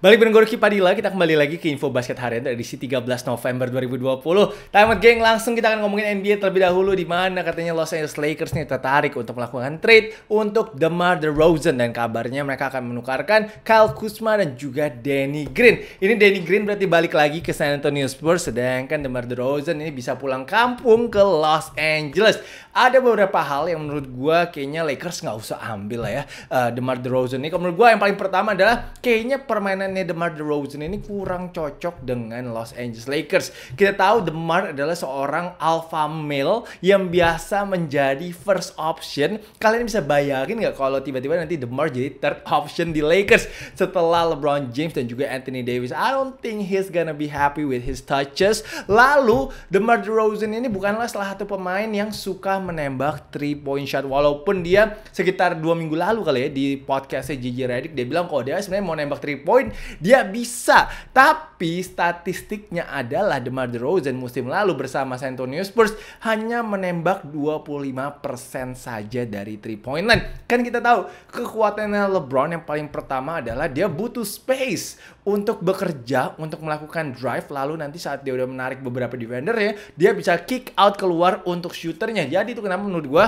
Balik dengan Gorky Padilla, kita kembali lagi ke Info Basket Harian dari edisi 13 November 2020. Time out, geng, langsung kita akan ngomongin NBA terlebih dahulu di mana katanya Los Angeles Lakers nih tertarik untuk melakukan trade untuk DeMar DeRozan dan kabarnya mereka akan menukarkan Kyle Kuzma dan juga Danny Green. Ini Danny Green berarti balik lagi ke San Antonio Spurs sedangkan DeMar DeRozan ini bisa pulang kampung ke Los Angeles. Ada beberapa hal yang menurut gue kayaknya Lakers nggak usah ambil lah ya. Uh, DeMar DeRozan ini menurut gue yang paling pertama adalah kayaknya permainan permainannya DeMar DeRozan ini kurang cocok dengan Los Angeles Lakers. Kita tahu DeMar adalah seorang alpha male yang biasa menjadi first option. Kalian bisa bayangin nggak kalau tiba-tiba nanti DeMar jadi third option di Lakers setelah LeBron James dan juga Anthony Davis. I don't think he's gonna be happy with his touches. Lalu DeMar DeRozan ini bukanlah salah satu pemain yang suka menembak three point shot walaupun dia sekitar dua minggu lalu kali ya di podcastnya JJ Redick dia bilang kalau dia sebenarnya mau nembak three point dia bisa, tapi statistiknya adalah DeMar DeRozan musim lalu bersama San Antonio Spurs hanya menembak 25% saja dari 3 point line. Kan kita tahu kekuatannya LeBron yang paling pertama adalah dia butuh space untuk bekerja, untuk melakukan drive lalu nanti saat dia udah menarik beberapa defender ya, dia bisa kick out keluar untuk shooternya. Jadi itu kenapa menurut gua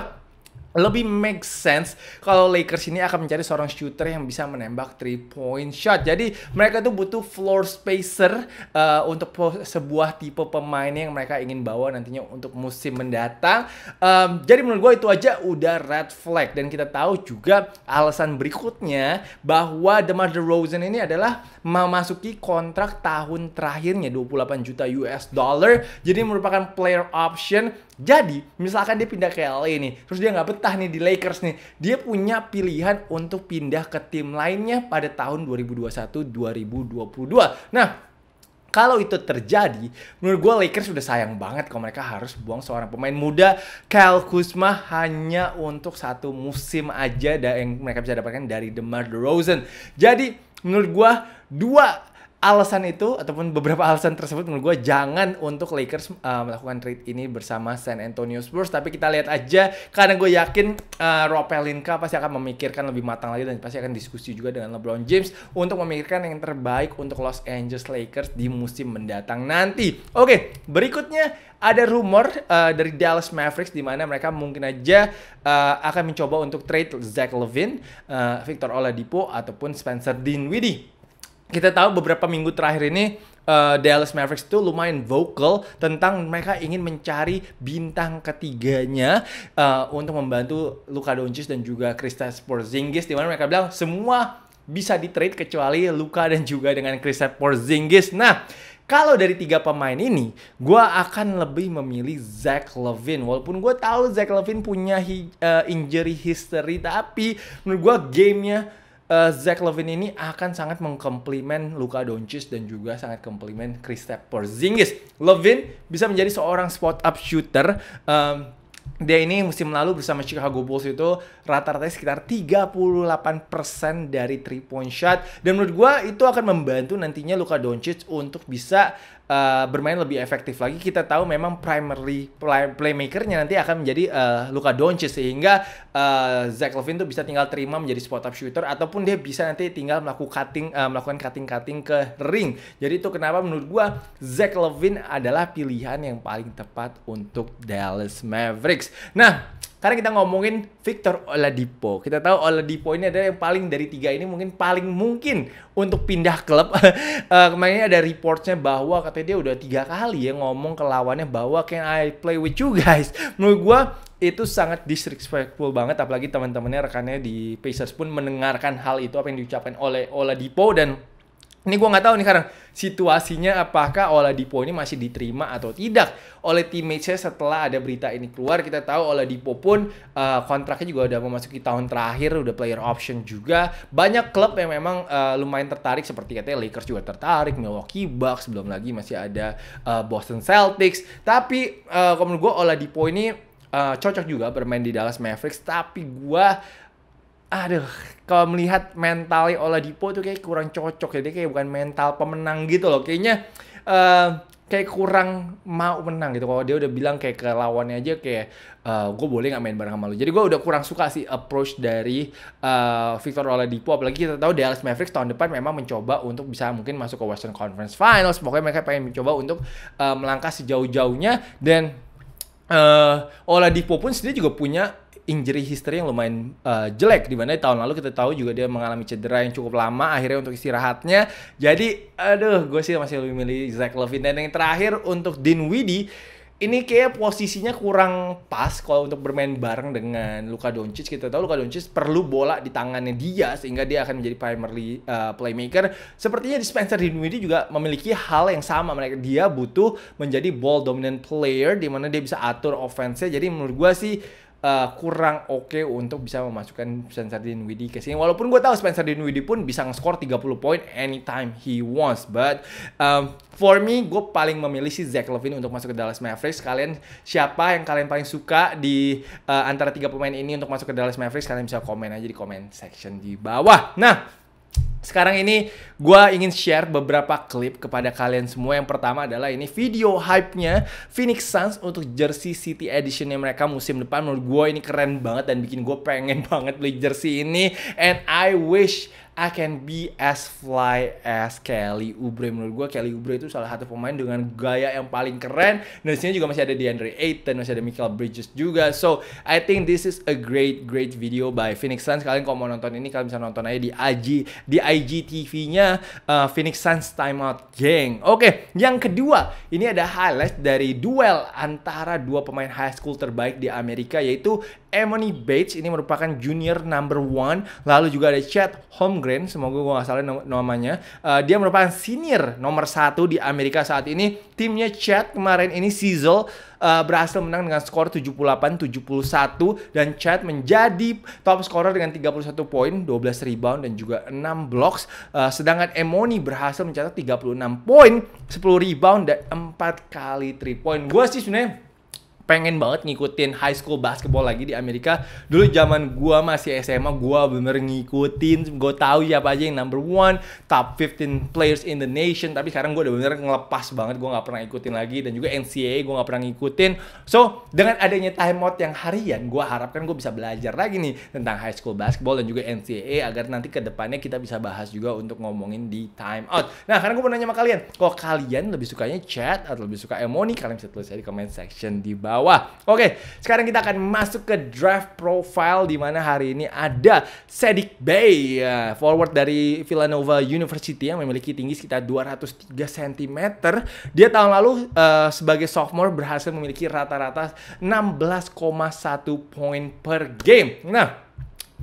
lebih make sense kalau Lakers ini akan mencari seorang shooter yang bisa menembak three point shot. Jadi mereka tuh butuh floor spacer uh, untuk sebuah tipe pemain yang mereka ingin bawa nantinya untuk musim mendatang. Um, jadi menurut gue itu aja udah red flag dan kita tahu juga alasan berikutnya bahwa DeMar DeRozan ini adalah memasuki kontrak tahun terakhirnya 28 juta US dollar. Jadi merupakan player option. Jadi misalkan dia pindah ke LA nih, terus dia nggak betah nih di Lakers nih, dia punya pilihan untuk pindah ke tim lainnya pada tahun 2021-2022. Nah, kalau itu terjadi, menurut gue Lakers sudah sayang banget kalau mereka harus buang seorang pemain muda Kyle Kuzma hanya untuk satu musim aja yang mereka bisa dapatkan dari DeMar DeRozan. Jadi menurut gue dua alasan itu ataupun beberapa alasan tersebut menurut gue jangan untuk Lakers uh, melakukan trade ini bersama San Antonio Spurs tapi kita lihat aja karena gue yakin uh, Rob Pelinka pasti akan memikirkan lebih matang lagi dan pasti akan diskusi juga dengan LeBron James untuk memikirkan yang terbaik untuk Los Angeles Lakers di musim mendatang nanti. Oke, okay, berikutnya ada rumor uh, dari Dallas Mavericks di mana mereka mungkin aja uh, akan mencoba untuk trade Zach Levine, uh, Victor Oladipo ataupun Spencer Dinwiddie kita tahu beberapa minggu terakhir ini uh, eh, Dallas Mavericks itu lumayan vocal tentang mereka ingin mencari bintang ketiganya uh, untuk membantu Luka Doncic dan juga Kristaps Porzingis di mana mereka bilang semua bisa di trade kecuali Luka dan juga dengan Kristaps Porzingis. Nah, kalau dari tiga pemain ini, gue akan lebih memilih Zach Levine. Walaupun gue tahu Zach Levine punya hi, uh, injury history, tapi menurut gue gamenya uh, eh, Zach Levine ini akan sangat mengkomplimen Luka Doncic dan juga sangat komplimen Kristaps Zingis. Levine bisa menjadi seorang spot up shooter. Um, dia ini musim lalu bersama Chicago Bulls itu rata-rata sekitar 38% dari three point shot dan menurut gua itu akan membantu nantinya Luka Doncic untuk bisa uh, bermain lebih efektif lagi. Kita tahu memang primary play playmakernya nanti akan menjadi uh, Luka Doncic sehingga uh, Zach Levine tuh bisa tinggal terima menjadi spot up shooter ataupun dia bisa nanti tinggal melakukan cutting uh, melakukan cutting cutting ke ring. Jadi itu kenapa menurut gua Zach Levine adalah pilihan yang paling tepat untuk Dallas Mavericks. Nah, karena kita ngomongin Victor Oladipo. Kita tahu Oladipo ini adalah yang paling dari tiga ini mungkin paling mungkin untuk pindah klub. uh, kemarin ada reportnya bahwa katanya dia udah tiga kali ya ngomong ke lawannya bahwa can I play with you guys. Menurut gue itu sangat disrespectful banget apalagi teman-temannya rekannya di Pacers pun mendengarkan hal itu apa yang diucapkan oleh Oladipo dan ini gue nggak tahu nih sekarang situasinya apakah Oladipo ini masih diterima atau tidak oleh teammates setelah ada berita ini keluar kita tahu Oladipo pun uh, kontraknya juga udah memasuki tahun terakhir udah player option juga banyak klub yang memang uh, lumayan tertarik seperti katanya Lakers juga tertarik Milwaukee Bucks belum lagi masih ada uh, Boston Celtics tapi uh, kalau menurut gue Oladipo ini uh, cocok juga bermain di Dallas Mavericks tapi gue aduh kalau melihat mentalnya Oladipo tuh kayak kurang cocok ya dia kayak bukan mental pemenang gitu loh kayaknya uh, kayak kurang mau menang gitu kalau dia udah bilang kayak ke lawannya aja kayak uh, eh, gue boleh nggak main bareng sama lu jadi gue udah kurang suka sih approach dari uh, Victor Oladipo apalagi kita tahu Dallas Mavericks tahun depan memang mencoba untuk bisa mungkin masuk ke Western Conference Finals pokoknya mereka pengen mencoba untuk uh, melangkah sejauh-jauhnya dan uh, Oladipo pun sendiri juga punya injury history yang lumayan uh, jelek di mana tahun lalu kita tahu juga dia mengalami cedera yang cukup lama akhirnya untuk istirahatnya. Jadi aduh gue sih masih lebih milih Zach Levine dan yang terakhir untuk Dinwiddie ini kayak posisinya kurang pas kalau untuk bermain bareng dengan Luka Doncic. Kita tahu Luka Doncic perlu bola di tangannya dia sehingga dia akan menjadi primary uh, playmaker. Sepertinya di Spencer Dinwiddie juga memiliki hal yang sama. Mereka dia butuh menjadi ball dominant player di mana dia bisa atur offense-nya. Jadi menurut gua sih uh, kurang oke okay untuk bisa memasukkan Spencer Dinwiddie ke sini. Walaupun gue tahu Spencer Dinwiddie pun bisa nge-score 30 poin anytime he wants, but um, for me gue paling memilih si Zach Levine untuk masuk ke Dallas Mavericks. Kalian siapa yang kalian paling suka di uh, antara tiga pemain ini untuk masuk ke Dallas Mavericks? Kalian bisa komen aja di comment section di bawah. Nah, sekarang ini gue ingin share beberapa klip kepada kalian semua. Yang pertama adalah ini video hype-nya Phoenix Suns untuk jersey City Edition yang mereka musim depan. Menurut gue ini keren banget dan bikin gue pengen banget beli jersey ini. And I wish I can be as fly as Kelly Oubre menurut gue Kelly Oubre itu salah satu pemain dengan gaya yang paling keren dan di sini juga masih ada DeAndre Ayton masih ada Michael Bridges juga so I think this is a great great video by Phoenix Suns kalian kalau mau nonton ini kalian bisa nonton aja di IG di IGTV-nya uh, Phoenix Suns timeout Gang. oke okay, yang kedua ini ada highlight dari duel antara dua pemain high school terbaik di Amerika yaitu Emony Bates ini merupakan junior number one. Lalu juga ada Chad Holmgren, semoga gue gak salah namanya. Uh, dia merupakan senior nomor satu di Amerika saat ini. Timnya Chad kemarin ini Sizzle uh, berhasil menang dengan skor 78-71 dan Chad menjadi top scorer dengan 31 poin, 12 rebound dan juga 6 blocks. Uh, sedangkan Emoni berhasil mencetak 36 poin, 10 rebound dan 4 kali 3 point. Gue sih sebenarnya pengen banget ngikutin high school basketball lagi di Amerika. Dulu zaman gua masih SMA, gua bener ngikutin, gua tahu siapa aja yang number one, top 15 players in the nation. Tapi sekarang gua udah bener ngelepas banget, gua nggak pernah ikutin lagi dan juga NCAA gua nggak pernah ngikutin. So dengan adanya time out yang harian, gua harapkan gua bisa belajar lagi nih tentang high school basketball dan juga NCAA agar nanti kedepannya kita bisa bahas juga untuk ngomongin di out Nah, karena gua mau nanya sama kalian, kok kalian lebih sukanya chat atau lebih suka emoni, kalian bisa tulis di comment section di bawah bawah. Oke, sekarang kita akan masuk ke draft profile di mana hari ini ada Sedik Bay, ya, forward dari Villanova University yang memiliki tinggi sekitar 203 cm. Dia tahun lalu uh, sebagai sophomore berhasil memiliki rata-rata 16,1 poin per game. Nah,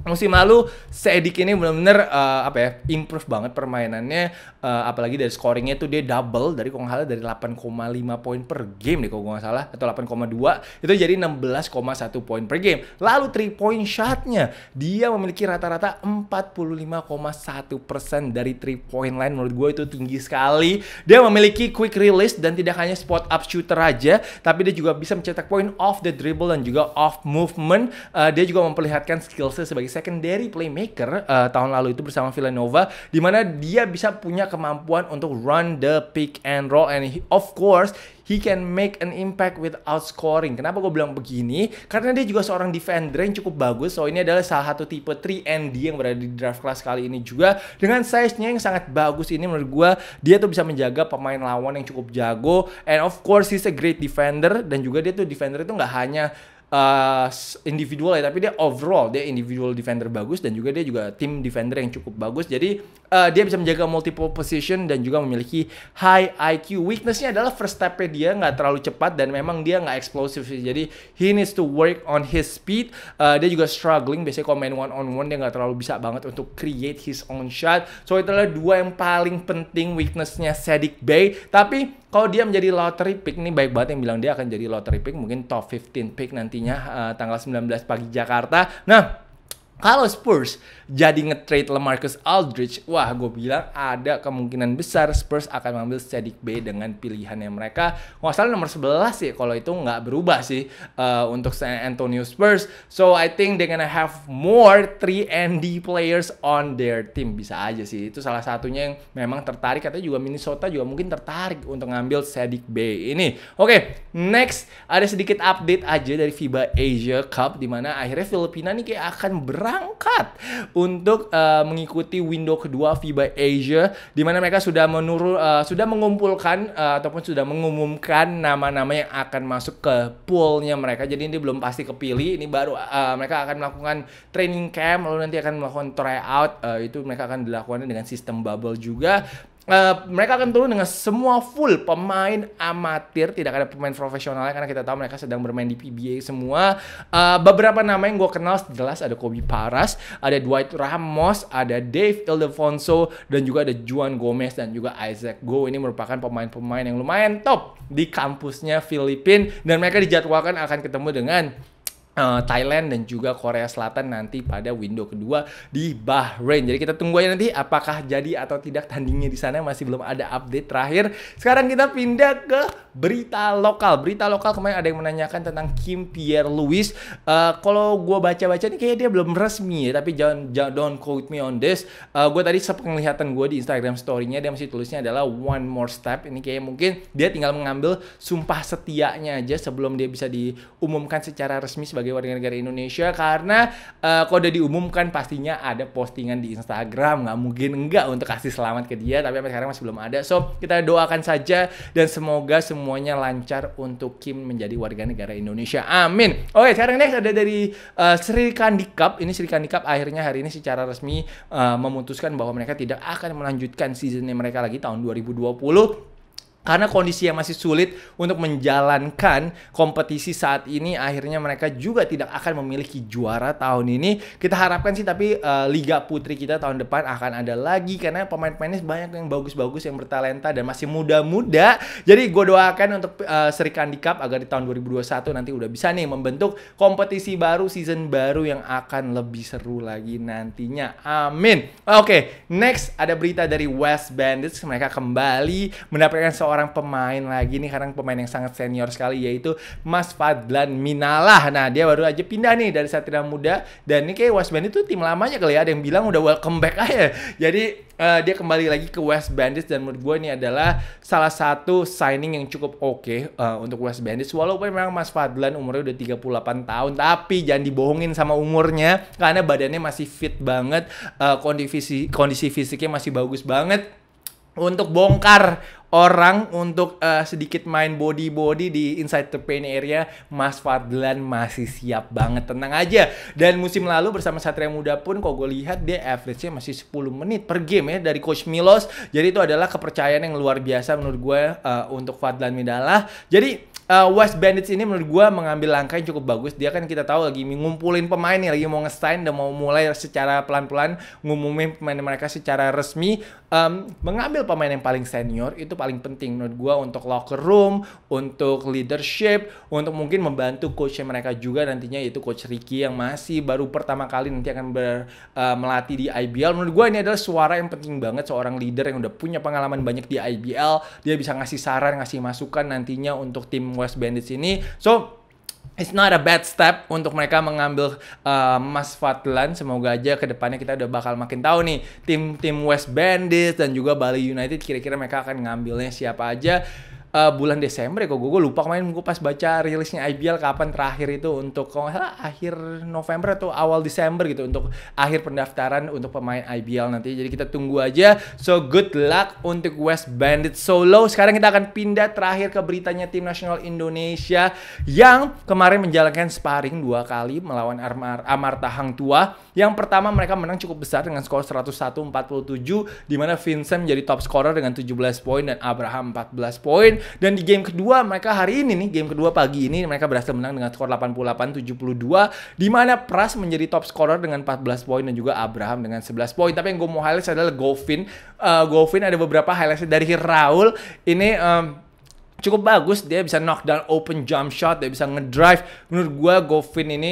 musim lalu Sedik ini benar-benar uh, eh, apa ya improve banget permainannya uh, apalagi dari scoringnya tuh dia double dari kalau nggak salah dari 8,5 poin per game nih kalau nggak salah atau 8,2 itu jadi 16,1 poin per game lalu 3 point shotnya dia memiliki rata-rata 45,1 dari 3 point line menurut gue itu tinggi sekali dia memiliki quick release dan tidak hanya spot up shooter aja tapi dia juga bisa mencetak poin off the dribble dan juga off movement uh, dia juga memperlihatkan skillsnya sebagai secondary playmaker uh, tahun lalu itu bersama Villanova di mana dia bisa punya kemampuan untuk run the pick and roll and he, of course he can make an impact without scoring. Kenapa gue bilang begini? Karena dia juga seorang defender yang cukup bagus. So ini adalah salah satu tipe 3 and D yang berada di draft class kali ini juga. Dengan size-nya yang sangat bagus ini menurut gue dia tuh bisa menjaga pemain lawan yang cukup jago. And of course he's a great defender dan juga dia tuh defender itu nggak hanya uh, individual ya tapi dia overall dia individual defender bagus dan juga dia juga tim defender yang cukup bagus jadi uh, dia bisa menjaga multiple position dan juga memiliki high IQ weaknessnya adalah first stepnya dia nggak terlalu cepat dan memang dia nggak eksplosif jadi he needs to work on his speed uh, dia juga struggling biasanya kalau main one on one dia nggak terlalu bisa banget untuk create his own shot so itulah dua yang paling penting weaknessnya Sadik Bay tapi kalau dia menjadi lottery pick, nih baik banget yang bilang dia akan jadi lottery pick, mungkin top 15 pick nantinya uh, tanggal 19 pagi Jakarta. Nah, kalau Spurs jadi nge-trade LaMarcus Aldridge, wah gue bilang ada kemungkinan besar Spurs akan mengambil Cedric B dengan pilihan yang mereka. Nggak salah nomor 11 sih, kalau itu nggak berubah sih uh, untuk San Antonio Spurs. So I think they're gonna have more 3 and D players on their team. Bisa aja sih, itu salah satunya yang memang tertarik. Katanya juga Minnesota juga mungkin tertarik untuk ngambil Cedric B ini. Oke, okay, next ada sedikit update aja dari FIBA Asia Cup, dimana akhirnya Filipina nih kayak akan berat berangkat untuk uh, mengikuti window kedua FIBA Asia di mana mereka sudah menurut uh, eh, sudah mengumpulkan uh, ataupun sudah mengumumkan nama-nama yang akan masuk ke poolnya mereka. Jadi ini belum pasti kepilih. Ini baru uh, mereka akan melakukan training camp lalu nanti akan melakukan tryout uh, itu mereka akan dilakukan dengan sistem bubble juga Uh, mereka akan turun dengan semua full pemain amatir, tidak ada pemain profesionalnya karena kita tahu mereka sedang bermain di PBA semua. Uh, beberapa nama yang gue kenal jelas ada Kobe Paras, ada Dwight Ramos, ada Dave Ildefonso, dan juga ada Juan Gomez dan juga Isaac Go. Ini merupakan pemain-pemain yang lumayan top di kampusnya Filipina dan mereka dijadwalkan akan ketemu dengan Eh, Thailand dan juga Korea Selatan nanti pada window kedua di Bahrain. Jadi kita tunggu aja nanti apakah jadi atau tidak tandingnya di sana masih belum ada update terakhir. Sekarang kita pindah ke berita lokal. Berita lokal kemarin ada yang menanyakan tentang Kim Pierre Louis. Uh, kalau gue baca-baca nih kayaknya dia belum resmi ya, tapi jangan, jangan don't quote me on this. Uh, eh, gue tadi sepenglihatan gue di Instagram story-nya dia masih tulisnya adalah one more step. Ini kayaknya mungkin dia tinggal mengambil sumpah setianya aja sebelum dia bisa diumumkan secara resmi sebagai sebagai warga negara Indonesia karena uh, kode diumumkan pastinya ada postingan di Instagram nggak mungkin enggak untuk kasih selamat ke dia tapi sampai sekarang masih belum ada so kita doakan saja dan semoga semuanya lancar untuk Kim menjadi warga negara Indonesia amin oke sekarang next ada dari uh, Sri Kandikap ini Sri Kandikap akhirnya hari ini secara resmi uh, memutuskan bahwa mereka tidak akan melanjutkan seasonnya mereka lagi tahun 2020 karena kondisi yang masih sulit untuk menjalankan kompetisi saat ini akhirnya mereka juga tidak akan memiliki juara tahun ini kita harapkan sih tapi uh, Liga Putri kita tahun depan akan ada lagi karena pemain-pemainnya banyak yang bagus-bagus yang bertalenta dan masih muda-muda jadi gue doakan untuk uh, Sri Kandi Cup agar di tahun 2021 nanti udah bisa nih membentuk kompetisi baru season baru yang akan lebih seru lagi nantinya amin oke okay, next ada berita dari West Bandits mereka kembali mendapatkan seorang seorang pemain lagi nih sekarang pemain yang sangat senior sekali yaitu Mas Fadlan Minalah. Nah, dia baru aja pindah nih dari Satria Muda dan ini kayak West Bandit tuh tim lamanya kali ya. Ada yang bilang udah welcome back aja. Jadi uh, dia kembali lagi ke West Bandit dan menurut gue ini adalah salah satu signing yang cukup oke okay, uh, eh, untuk West Bandit. walaupun memang Mas Fadlan umurnya udah 38 tahun tapi jangan dibohongin sama umurnya karena badannya masih fit banget uh, kondisi kondisi fisiknya masih bagus banget untuk bongkar orang untuk uh, sedikit main body body di inside the pain area Mas Fadlan masih siap banget tenang aja dan musim lalu bersama Satria Muda pun kok gue lihat dia average-nya masih 10 menit per game ya dari coach Milos jadi itu adalah kepercayaan yang luar biasa menurut gue uh, untuk Fadlan Midalah jadi uh, eh, West Bandits ini menurut gue mengambil langkah yang cukup bagus. Dia kan kita tahu lagi ngumpulin pemain nih, lagi mau nge-sign dan mau mulai secara pelan-pelan ngumumin pemain mereka secara resmi. Um, mengambil pemain yang paling senior itu paling penting menurut gue untuk locker room, untuk leadership, untuk mungkin membantu coach mereka juga nantinya yaitu coach Ricky yang masih baru pertama kali nanti akan ber, uh, melatih di IBL. Menurut gue ini adalah suara yang penting banget seorang leader yang udah punya pengalaman banyak di IBL. Dia bisa ngasih saran, ngasih masukan nantinya untuk tim West Bandits ini. So, It's not a bad step untuk mereka mengambil uh, Mas Fatlan. Semoga aja kedepannya kita udah bakal makin tahu nih tim tim West Bandits dan juga Bali United kira-kira mereka akan ngambilnya siapa aja uh, bulan Desember ya kok gue lupa kemarin gue pas baca rilisnya IBL kapan terakhir itu untuk kalau nggak salah akhir November atau awal Desember gitu untuk akhir pendaftaran untuk pemain IBL nanti jadi kita tunggu aja so good luck untuk West Bandit Solo sekarang kita akan pindah terakhir ke beritanya tim nasional Indonesia yang kemarin menjalankan sparring dua kali melawan Amar Amarta Hang Tua yang pertama mereka menang cukup besar dengan skor 101-47 di mana Vincent menjadi top scorer dengan 17 poin dan Abraham 14 poin dan di game kedua mereka hari ini nih game kedua pagi ini mereka berhasil menang dengan skor 88-72 di mana Pras menjadi top scorer dengan 14 poin dan juga Abraham dengan 11 poin. Tapi yang gue mau highlight adalah Govin. Uh, eh, Govin ada beberapa highlight dari Raul. Ini um, cukup bagus dia bisa knockdown open jump shot, dia bisa ngedrive. Menurut gue Govin ini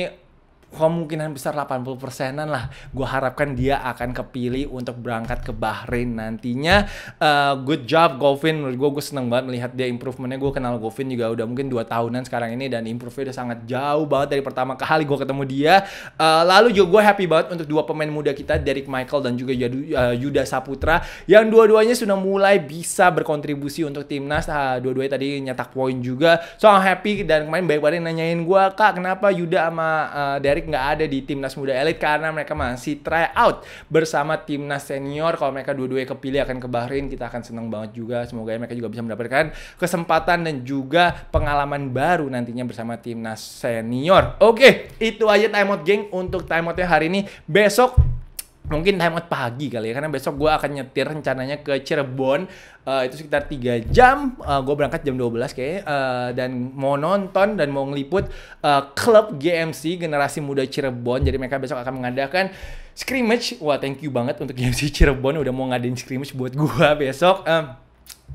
kemungkinan besar 80 persenan lah gue harapkan dia akan kepilih untuk berangkat ke Bahrain nantinya uh, good job Govin menurut gue gue seneng banget melihat dia improvementnya gue kenal Govin juga udah mungkin 2 tahunan sekarang ini dan improve udah sangat jauh banget dari pertama kali gue ketemu dia uh, lalu juga gue happy banget untuk dua pemain muda kita Derek Michael dan juga eh, Yuda Saputra yang dua-duanya sudah mulai bisa berkontribusi untuk timnas uh, dua-duanya tadi nyetak poin juga so I'm happy dan kemarin banyak banget nanyain gue kak kenapa Yuda sama uh, Derek Derek nggak ada di timnas muda elit karena mereka masih try out bersama timnas senior. Kalau mereka dua dua kepilih akan ke Bahrain, kita akan senang banget juga. Semoga mereka juga bisa mendapatkan kesempatan dan juga pengalaman baru nantinya bersama timnas senior. Oke, itu aja timeout geng untuk timeoutnya hari ini. Besok mungkin time out pagi kali ya karena besok gue akan nyetir rencananya ke Cirebon uh, itu sekitar 3 jam uh, eh, gue berangkat jam 12 kayaknya uh, dan mau nonton dan mau ngeliput uh, klub GMC generasi muda Cirebon jadi mereka besok akan mengadakan scrimmage wah thank you banget untuk GMC Cirebon udah mau ngadain scrimmage buat gue besok uh,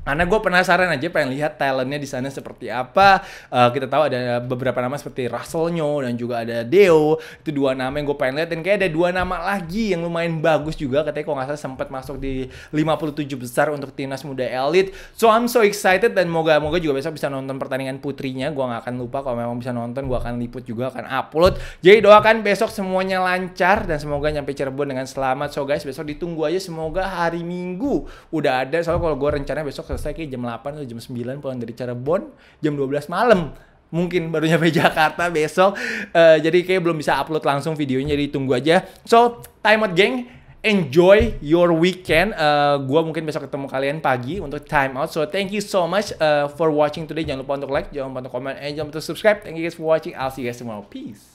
karena gue penasaran aja pengen lihat talentnya di sana seperti apa. Uh, kita tahu ada beberapa nama seperti Russell Nyo dan juga ada Deo. Itu dua nama yang gue pengen lihat dan kayak ada dua nama lagi yang lumayan bagus juga. Katanya kok nggak salah sempat masuk di 57 besar untuk timnas muda elit. So I'm so excited dan moga moga juga besok bisa nonton pertandingan putrinya. Gue nggak akan lupa kalau memang bisa nonton gue akan liput juga akan upload. Jadi doakan besok semuanya lancar dan semoga nyampe Cirebon dengan selamat. So guys besok ditunggu aja semoga hari Minggu udah ada. Soalnya kalau gue rencana besok besok selesai kayak jam 8 atau jam 9 pulang dari cara bon jam 12 malam mungkin baru nyampe Jakarta besok uh, jadi kayak belum bisa upload langsung videonya jadi tunggu aja so time out geng enjoy your weekend. Uh, gua mungkin besok ketemu kalian pagi untuk time out. So thank you so much uh, for watching today. Jangan lupa untuk like, jangan lupa untuk comment, and jangan lupa untuk subscribe. Thank you guys for watching. I'll see you guys tomorrow. Peace.